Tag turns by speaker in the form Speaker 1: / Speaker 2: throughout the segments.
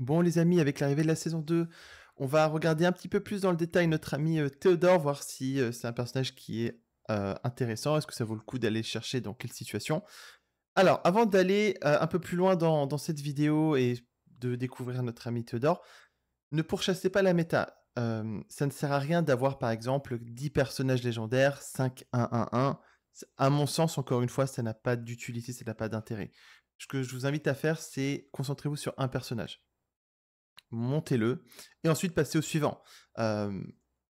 Speaker 1: Bon les amis, avec l'arrivée de la saison 2, on va regarder un petit peu plus dans le détail notre ami euh, Théodore, voir si euh, c'est un personnage qui est euh, intéressant, est-ce que ça vaut le coup d'aller chercher dans quelle situation. Alors, avant d'aller un peu plus loin dans, cette vidéo et de découvrir notre ami Théodore, ne pourchassez pas la méta. ça ne sert à rien d'avoir par exemple 10 personnages légendaires, 5, 1, 1, 1. À mon sens, encore une fois, ça n'a pas d'utilité, ça n'a pas d'intérêt. Ce que je vous invite à faire, c'est concentrez-vous sur un personnage montez-le, et ensuite passez au suivant.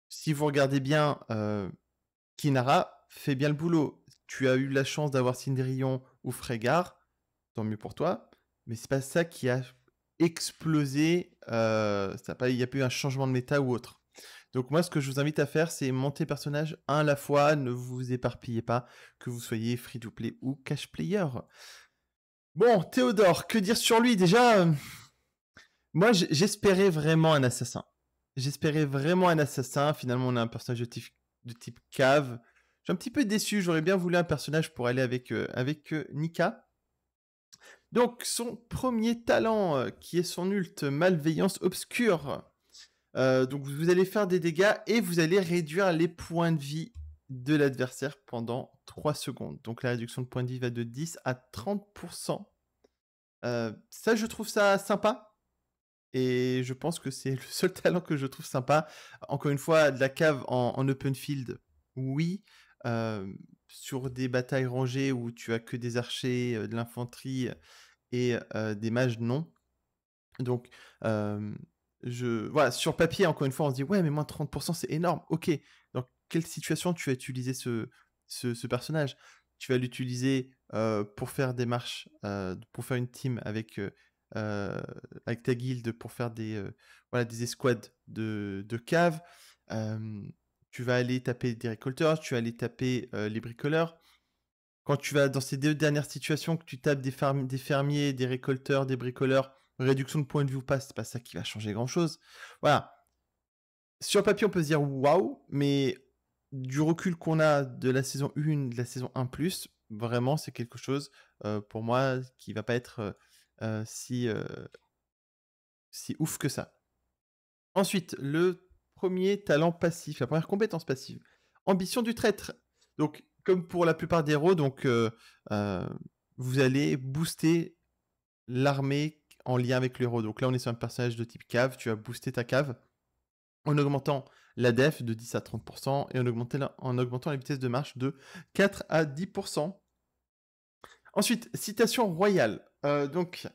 Speaker 1: si vous regardez bien, Kinara fait bien le boulot. Tu as eu la chance d'avoir Cindrillon ou Frégard, tant mieux pour toi, mais c'est pas ça qui a explosé, pas, il n'y a pas eu un changement de méta ou autre. Donc moi, ce que je vous invite à faire, c'est monter personnage un à la fois, ne vous éparpillez pas, que vous soyez free-to-play ou cash player. Bon, Théodore, que dire sur lui déjà moi, j'espérais vraiment un assassin. J'espérais vraiment un assassin. Finalement, on a un personnage de type, cave. Je suis un petit peu déçu. J'aurais bien voulu un personnage pour aller avec, euh, avec euh, Nika. Donc, son premier talent, euh, qui est son ult malveillance obscure. donc, vous allez faire des dégâts et vous allez réduire les points de vie de l'adversaire pendant 3 secondes. Donc, la réduction de points de vie va de 10 à 30%. ça, je trouve ça sympa et je pense que c'est le seul talent que je trouve sympa. Encore une fois, de la cave en, open field, oui. sur des batailles rangées où tu as que des archers, de l'infanterie et des mages, non. Donc, je... voilà, sur papier, encore une fois, on se dit ouais, mais moins 30%, c'est énorme. Ok, dans quelle situation tu vas utiliser ce, ce, personnage Tu vas l'utiliser pour faire des marches, pour faire une team avec euh, avec ta guilde pour faire des, euh, voilà, des escouades de, de caves. tu vas aller taper des récolteurs, tu vas aller taper euh, les bricoleurs. Quand tu vas dans ces deux dernières situations, que tu tapes des, des fermiers, des récolteurs, des bricoleurs, réduction de points de vue ou pas, c'est pas ça qui va changer grand chose. Voilà. Sur le papier, on peut se dire waouh, mais du recul qu'on a de la saison 1, de la saison 1, vraiment, c'est quelque chose pour moi qui va pas être euh, euh, si, ouf que ça. Ensuite, le premier talent passif, la première compétence passive. Ambition du traître. Donc, comme pour la plupart des héros, donc, euh, vous allez booster l'armée en lien avec héros. Donc là, on est sur un personnage de type cave. Tu vas booster ta cave en augmentant la def de 10 à 30% et en en augmentant la vitesse de marche de 4 à 10%. Ensuite, citation royale donc,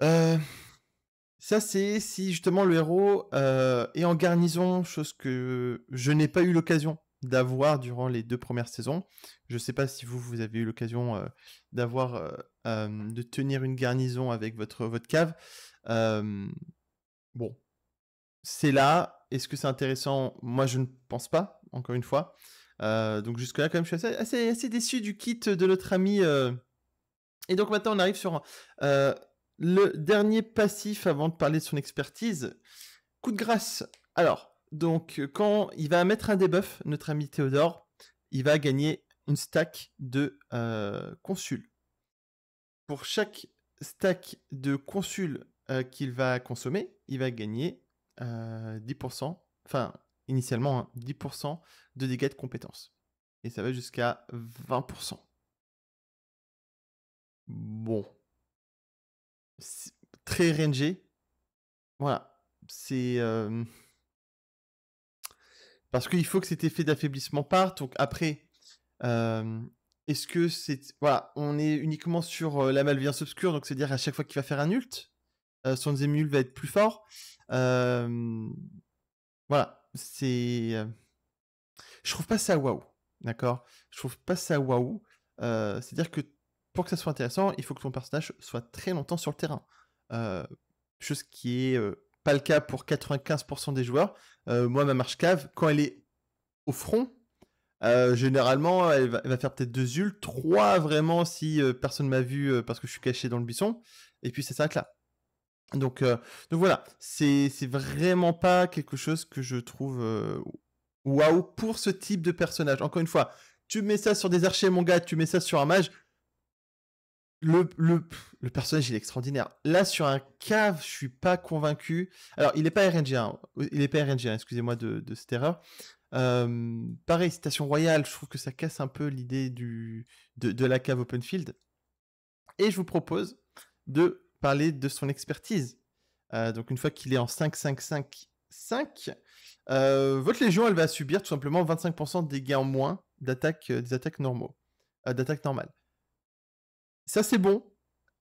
Speaker 1: ça c'est si justement le héros est en garnison, chose que je n'ai pas eu l'occasion d'avoir durant les deux premières saisons. Je ne sais pas si vous, vous avez eu l'occasion d'avoir, de tenir une garnison avec votre, votre cave. bon, c'est là. Est-ce que c'est intéressant Moi, je ne pense pas, encore une fois. donc jusque-là, quand même, je suis assez, assez, déçu du kit de notre ami et donc maintenant, on arrive sur euh, le dernier passif avant de parler de son expertise. Coup de grâce. Alors, donc quand il va mettre un debuff, notre ami Théodore, il va gagner une stack de euh, consuls. Pour chaque stack de consuls euh, qu'il va consommer, il va gagner 10%, enfin initialement 10% hein, de dégâts de compétences. Et ça va jusqu'à 20% bon, très rangé. Voilà, c'est euh, parce qu'il faut que cet effet d'affaiblissement parte. Donc après, euh, est-ce que c'est voilà, on est uniquement sur euh, la malveillance obscure, donc c'est-à-dire à chaque fois qu'il va faire un ult, son émule va être plus fort. Voilà, c'est. Je trouve pas ça waouh, d'accord. Je trouve pas ça waouh. C'est-à-dire que pour que ça soit intéressant, il faut que ton personnage soit très longtemps sur le terrain. Euh, chose qui est euh, pas le cas pour 95% des joueurs. Euh, moi, ma marche cave, quand elle est au front, généralement, elle va, faire peut-être deux ults, trois vraiment si personne m'a vu parce que je suis caché dans le buisson, et puis c'est ça que là. Donc, donc voilà, c'est vraiment pas quelque chose que je trouve waouh pour ce type de personnage. Encore une fois, tu mets ça sur des archers, mon gars, tu mets ça sur un mage, le, personnage, il est extraordinaire. Là, sur un cave, je suis pas convaincu. Alors, il est pas RNG1. Hein. Il est pas RNG1, hein, excusez-moi de, cette erreur. Euh, pareil, Citation Royale, je trouve que ça casse un peu l'idée de, la cave open field. Et je vous propose de parler de son expertise. Euh, donc, une fois qu'il est en 5-5-5-5, euh, votre légion, elle va subir tout simplement 25% des gains en moins d'attaque, des attaques normaux, d'attaque normale. Ça, c'est bon.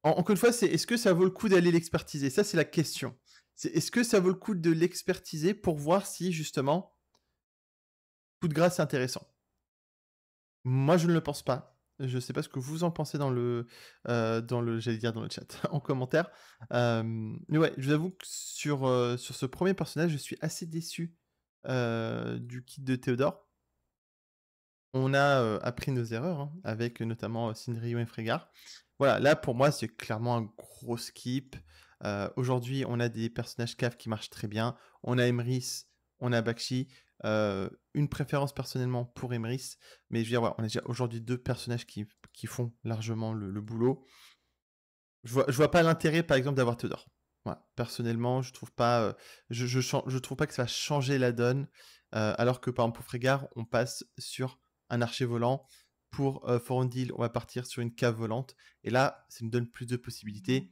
Speaker 1: encore une fois, c'est est-ce que ça vaut le coup d'aller l'expertiser Ça, c'est la question. C'est est-ce que ça vaut le coup de l'expertiser pour voir si, justement, coup de grâce est intéressant Moi, je ne le pense pas. Je ne sais pas ce que vous en pensez dans le, euh, dans le, j'allais dire dans le chat, en commentaire. Euh, mais ouais, je vous avoue que sur, euh, sur ce premier personnage, je suis assez déçu du kit de Théodore. On a appris nos erreurs, hein, avec notamment euh, et Frégard. Voilà, là pour moi c'est clairement un gros skip. Aujourd'hui on a des personnages CAF qui marchent très bien. On a Emrys, on a Bakshi. une préférence personnellement pour Emrys. Mais je veux dire, on a déjà aujourd'hui deux personnages qui, font largement le, boulot. Je vois, vois pas l'intérêt par exemple d'avoir Theodore. personnellement je trouve pas, je, trouve pas que ça va changer la donne. alors que par exemple pour Frégard, on passe sur un archer volant. Pour euh, deal on va partir sur une cave volante. Et là, ça nous donne plus de possibilités. Mmh.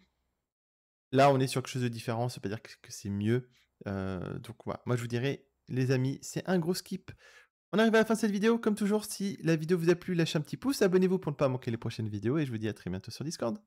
Speaker 1: Là, on est sur quelque chose de différent, c'est veut dire que, c'est mieux. Euh, donc voilà, moi je vous dirais, les amis, c'est un gros skip. On arrive à la fin de cette vidéo. Comme toujours, si la vidéo vous a plu, lâche un petit pouce, abonnez-vous pour ne pas manquer les prochaines vidéos et je vous dis à très bientôt sur Discord.